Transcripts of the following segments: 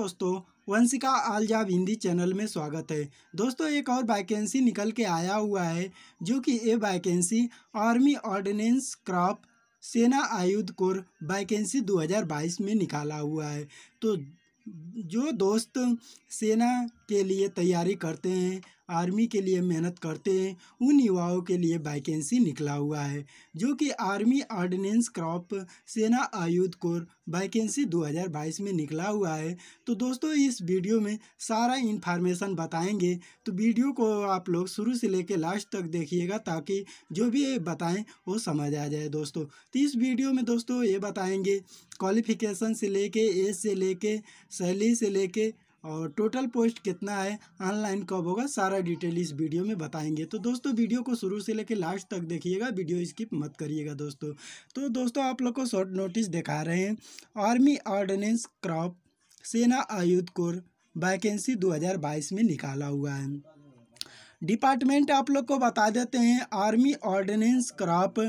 दोस्तों Vanshika all job Hindi channel में स्वागत है दोस्तों एक और वैकेंसी निकल के आया हुआ है जो कि ये वैकेंसी आर्मी ऑर्डिनेंस क्रॉप सेना आयुध कोर वैकेंसी 2022 में निकाला हुआ है तो जो दोस्त सेना के लिए तैयारी करते हैं आर्मी के लिए मेहनत करते हैं उन युवाओं के लिए वैकेंसी निकला हुआ है जो कि आर्मी ऑर्डिनेंस क्रॉप सेना आयुध कोर वैकेंसी 2022 में निकला हुआ है तो दोस्तों इस वीडियो में सारा इन्फॉर्मेशन बताएंगे तो वीडियो को आप लोग शुरू से लेकर लास्ट तक देखिएगा ताकि जो भी ये बताएं वो समझ आ जाए दोस्तों तो इस वीडियो में दोस्तों ये बताएंगे क्वालिफिकेशन से लेके एज से लेके शैली से लेके और टोटल पोस्ट कितना है ऑनलाइन कब होगा सारा डिटेल इस वीडियो में बताएंगे तो दोस्तों वीडियो को शुरू से लेकर लास्ट तक देखिएगा वीडियो स्किप मत करिएगा दोस्तों तो दोस्तों आप लोग को शॉर्ट नोटिस दिखा रहे हैं आर्मी ऑर्डिनेंस क्रॉप सेना आयुध कोर वैकेंसी 2022 में निकाला हुआ है डिपार्टमेंट आप लोग को बता देते हैं आर्मी ऑर्डिनेंस क्रॉप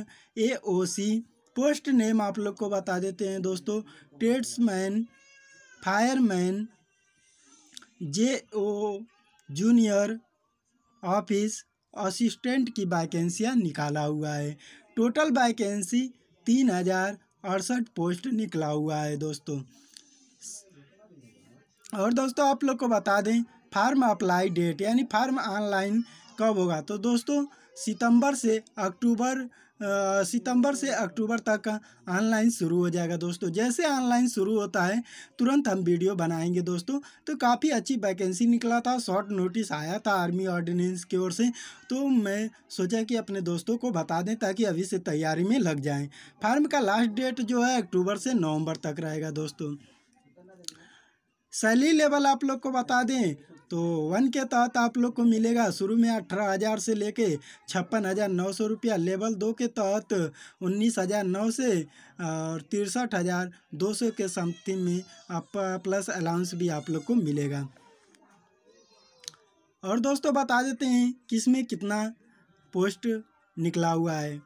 सी पोस्ट नेम आप लोग को बता देते हैं दोस्तों tradesman fireman J O junior office assistant की वैकेंसियाँ निकाला हुआ है टोटल वैकेंसी तीन हज़ार अड़सठ पोस्ट निकला हुआ है दोस्तों और दोस्तों आप लोग को बता दें फार्म अप्लाई डेट यानी फार्म ऑनलाइन कब होगा तो दोस्तों सितंबर से अक्टूबर सितंबर से अक्टूबर तक ऑनलाइन शुरू हो जाएगा दोस्तों जैसे ऑनलाइन शुरू होता है तुरंत हम वीडियो बनाएंगे दोस्तों तो काफ़ी अच्छी वैकेंसी निकला था शॉर्ट नोटिस आया था आर्मी ऑर्डिनेंस की ओर से तो मैं सोचा कि अपने दोस्तों को बता दें ताकि अभी से तैयारी में लग जाएँ फार्म का लास्ट डेट जो है अक्टूबर से नवम्बर तक रहेगा दोस्तों सैलरी लेवल आप लोग को बता दें तो वन के तहत आप लोग को मिलेगा शुरू में अठारह हज़ार से लेके छप्पन हज़ार नौ सौ रुपया लेवल दो के तहत उन्नीस हज़ार नौ से और तिरसठ हज़ार दो सौ के समथिंग में आप प्लस अलाउंस भी आप लोग को मिलेगा और दोस्तों बता देते हैं किस में कितना पोस्ट निकला हुआ है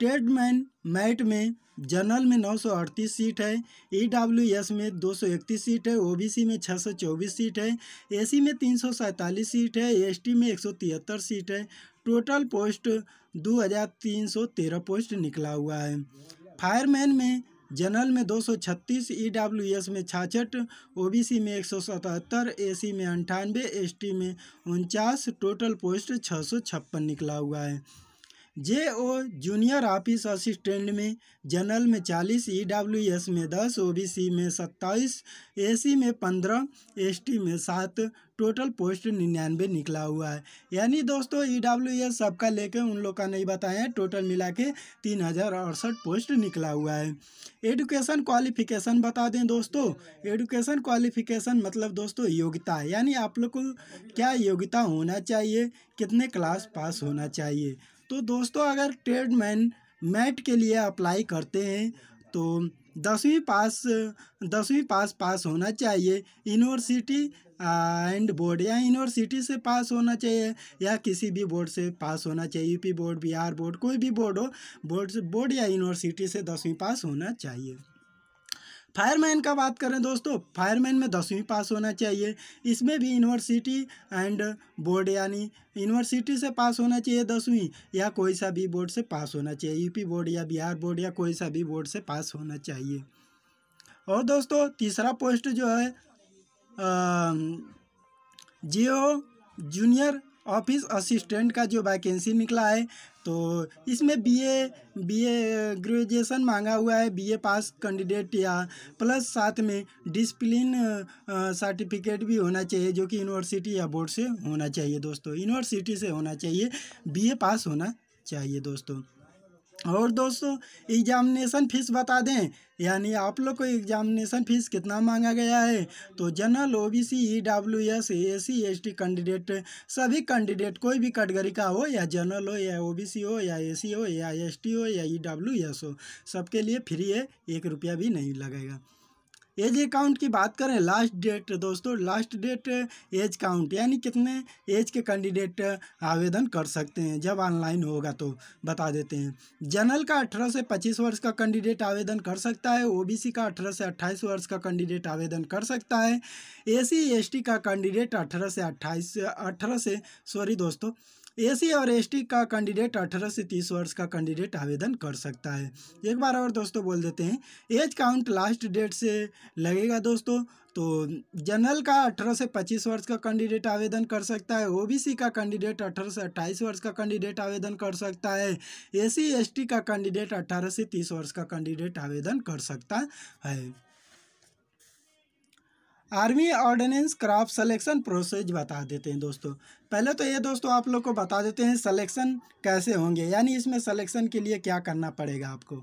ट्रेडमैन मैट में जनरल में 938 सीट है ईडब्ल्यूएस e में 231 सीट है ओबीसी में 624 सीट है एसी में तीन सीट है एसटी में 173 सीट है टोटल पोस्ट 2313 पोस्ट निकला हुआ है फायरमैन में जनरल में 236 ईडब्ल्यूएस e में छाछठ ओबीसी में एक सौ एसी में अंठानवे एसटी में उनचास टोटल पोस्ट छः निकला हुआ है J O junior office assistant में जनरल में चालीस ई डब्ल्यू एस में दस ओ बी सी में सत्ताईस ए सी में पंद्रह एस टी में सात टोटल पोस्ट निन्यानवे निकला हुआ है यानी दोस्तों ई डब्ल्यू एस सबका लेके उन लोग का नहीं बताया टोटल मिला के तीन हज़ार अड़सठ पोस्ट निकला हुआ है एडुकेशन क्वालिफिकेशन बता दें दोस्तों एडुकेशन क्वालिफिकेशन मतलब दोस्तों योग्यता यानी आप लोग को क्या योग्यता होना चाहिए कितने क्लास पास होना चाहिए तो दोस्तों अगर ट्रेडमैन मैट के लिए अप्लाई करते हैं तो दसवीं पास दसवीं पास पास होना चाहिए यूनिवर्सिटी एंड बोर्ड या यूनिवर्सिटी से पास होना चाहिए या किसी भी बोर्ड से पास होना चाहिए यूपी बोर्ड बिहार बोर्ड कोई भी बोर्ड हो बोर्ड बोर्ड या यूनिवर्सिटी से दसवीं पास होना चाहिए फायरमैन का बात करें दोस्तों फायरमैन में दसवीं पास होना चाहिए इसमें भी यूनिवर्सिटी एंड बोर्ड यानी यूनिवर्सिटी से पास होना चाहिए दसवीं या कोई सा भी बोर्ड से पास होना चाहिए यूपी बोर्ड या बिहार बोर्ड या कोई सा भी बोर्ड से पास होना चाहिए और दोस्तों तीसरा पोस्ट जो है जियो जूनियर ऑफिस असिस्टेंट का जो वैकेंसी निकला है तो इसमें बीए बीए ग्रेजुएशन मांगा हुआ है बीए पास कैंडिडेट या प्लस साथ में डिसप्लिन सर्टिफिकेट भी होना चाहिए जो कि यूनिवर्सिटी या बोर्ड से होना चाहिए दोस्तों यूनिवर्सिटी से होना चाहिए बीए पास होना चाहिए दोस्तों और दोस्तों एग्जामिनेसन फ़ीस बता दें यानी आप लोग को एग्जामिनेसन फ़ीस कितना मांगा गया है तो general O B C E W S A C S T candidate सभी कैंडिडेट कोई भी कैटेगरी का हो या जनरल हो या ओ बी सी हो या ए सी हो या एस टी हो या ई डब्ल्यू एस हो सबके लिए फ्री है एक रुपया भी नहीं लगेगा एज अकाउंट की बात करें लास्ट डेट दोस्तों लास्ट डेट एज काउंट यानी कितने एज के कैंडिडेट आवेदन कर सकते हैं जब ऑनलाइन होगा तो बता देते हैं जनरल का अठारह से पच्चीस वर्ष का कैंडिडेट आवेदन कर सकता है ओबीसी का अठारह से अट्ठाईस वर्ष का कैंडिडेट आवेदन कर सकता है एसी एसटी का कैंडिडेट अठारह से अट्ठाईस अठारह से सॉरी दोस्तों एसी और एसटी का कैंडिडेट 18 से 30 वर्ष का कैंडिडेट आवेदन कर सकता है एक बार और दोस्तों बोल देते हैं एज काउंट लास्ट डेट से लगेगा दोस्तों तो जनरल का 18 से 25 वर्ष का कैंडिडेट आवेदन कर सकता है ओबीसी का कैंडिडेट 18 से 28 वर्ष का कैंडिडेट आवेदन कर सकता है एसी एसटी का कैंडिडेट 18 से 30 वर्ष का कैंडिडेट आवेदन कर सकता है army ordnance corps selection process बता देते हैं दोस्तों पहले तो ये दोस्तों आप लोग को बता देते हैं सलेक्शन कैसे होंगे यानी इसमें सलेक्शन के लिए क्या करना पड़ेगा आपको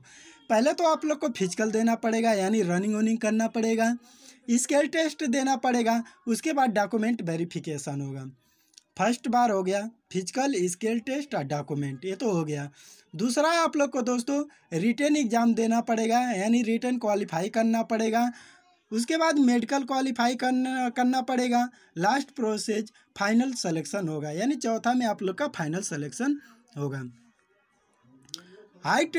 पहले तो आप लोग को फिजिकल देना पड़ेगा यानी रनिंग वनिंग करना पड़ेगा स्केल टेस्ट देना पड़ेगा उसके बाद डॉक्यूमेंट वेरिफिकेशन होगा फर्स्ट बार हो गया फिजिकल स्केल टेस्ट और डॉक्यूमेंट ये तो हो गया दूसरा आप लोग को दोस्तों रिटर्न एग्ज़ाम देना पड़ेगा यानी रिटर्न क्वालिफाई करना पड़ेगा उसके बाद मेडिकल क्वालिफाई करना करना पड़ेगा लास्ट प्रोसेस फाइनल सिलेक्शन होगा यानी चौथा में आप लोग का फाइनल सिलेक्शन होगा हाइट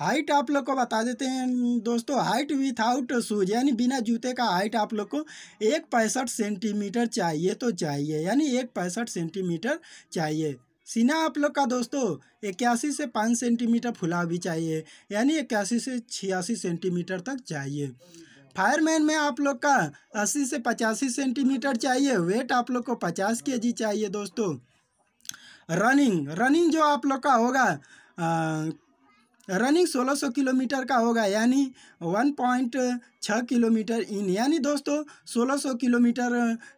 हाइट आप लोग को बता देते हैं दोस्तों हाइट विथआउट शूज यानी बिना जूते का हाइट आप लोग को एक पैंसठ सेंटीमीटर चाहिए तो चाहिए यानी एक पैंसठ सेंटीमीटर चाहिए सीना आप लोग का दोस्तों इक्यासी से पाँच सेंटीमीटर फुला भी चाहिए यानी इक्यासी से छियासी सेंटीमीटर तक चाहिए फायरमैन में आप लोग का 80 से 85 सेंटीमीटर चाहिए वेट आप लोग को 50 के चाहिए दोस्तों रनिंग रनिंग जो आप लोग का होगा रनिंग 1600 किलोमीटर का होगा यानी 1.6 किलोमीटर इन यानी दोस्तों 1600 किलोमीटर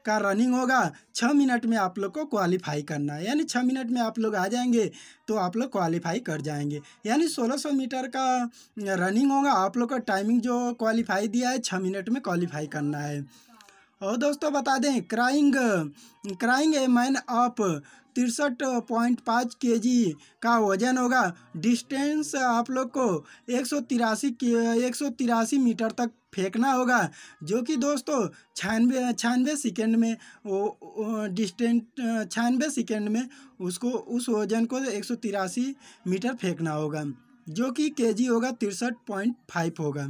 का रनिंग होगा छः मिनट में आप लोग को क्वालिफाई करना है यानी छः मिनट में आप लोग आ जाएंगे तो आप लोग क्वालिफाई कर जाएंगे यानी 1600 मीटर का रनिंग होगा आप लोग का टाइमिंग जो क्वालिफाई दिया है छः मिनट में क्वालिफाई करना है और दोस्तों बता दें crying crying a man of तिरसठ पॉइंट पाँच के जी का वजन होगा डिस्टेंस आप लोग को एक सौ तिरासी एक सौ तिरासी मीटर तक फेंकना होगा जो कि दोस्तों छियानवे छियानवे सेकेंड में वो डिस्टेंट छियानवे सेकेंड में उसको उस वजन को एक सौ तिरासी मीटर फेंकना होगा जो कि के होगा तिरसठ पॉइंट फाइव होगा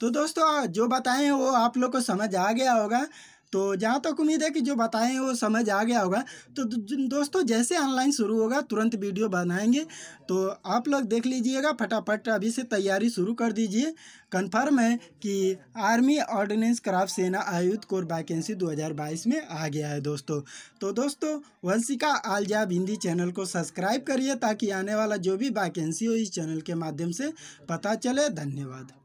तो दोस्तों जो बताएं वो आप लोग को समझ आ गया होगा तो जहाँ तक उम्मीद है कि जो बताएं वो समझ आ गया होगा तो दोस्तों जैसे ऑनलाइन शुरू होगा तुरंत वीडियो बनाएंगे तो आप लोग देख लीजिएगा फटाफट अभी से तैयारी शुरू कर दीजिए कन्फर्म है कि आर्मी ऑर्डिनेंस क्राफ्ट सेना आयुक्त कोर वैकेंसी 2022 में आ गया है दोस्तों तो दोस्तों वंशिका आलजाब हिंदी चैनल को सब्सक्राइब करिए ताकि आने वाला जो भी वैकेंसी हो इस चैनल के माध्यम से पता चले धन्यवाद